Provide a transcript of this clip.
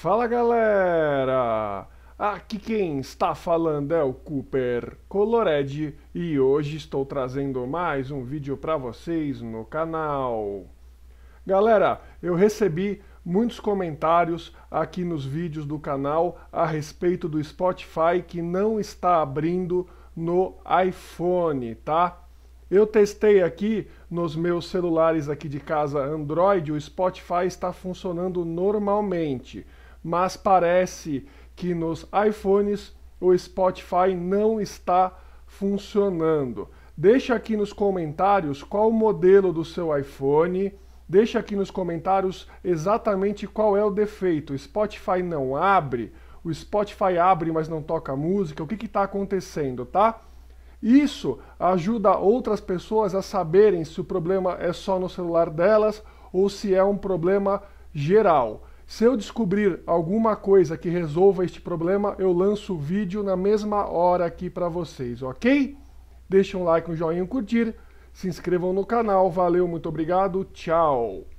Fala galera! Aqui quem está falando é o Cooper Colored e hoje estou trazendo mais um vídeo para vocês no canal. Galera, eu recebi muitos comentários aqui nos vídeos do canal a respeito do Spotify que não está abrindo no iPhone, tá? Eu testei aqui nos meus celulares aqui de casa Android, o Spotify está funcionando normalmente mas parece que nos iPhones o Spotify não está funcionando. Deixa aqui nos comentários qual o modelo do seu iPhone. Deixa aqui nos comentários exatamente qual é o defeito. O Spotify não abre, o Spotify abre, mas não toca música. O que está acontecendo, tá? Isso ajuda outras pessoas a saberem se o problema é só no celular delas ou se é um problema geral. Se eu descobrir alguma coisa que resolva este problema, eu lanço o vídeo na mesma hora aqui para vocês, ok? Deixem um like, um joinha, um curtir, se inscrevam no canal. Valeu, muito obrigado, tchau!